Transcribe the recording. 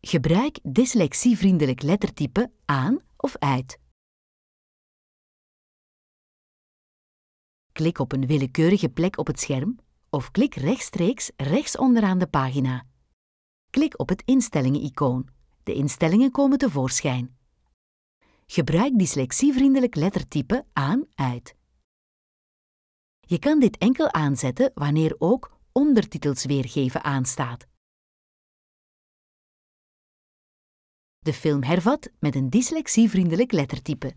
Gebruik dyslexievriendelijk lettertype aan of uit. Klik op een willekeurige plek op het scherm of klik rechtstreeks rechts onderaan de pagina. Klik op het instellingen-icoon. De instellingen komen tevoorschijn. Gebruik dyslexievriendelijk lettertype aan-uit. Je kan dit enkel aanzetten wanneer ook ondertitels weergeven aanstaat. De film hervat met een dyslexievriendelijk lettertype.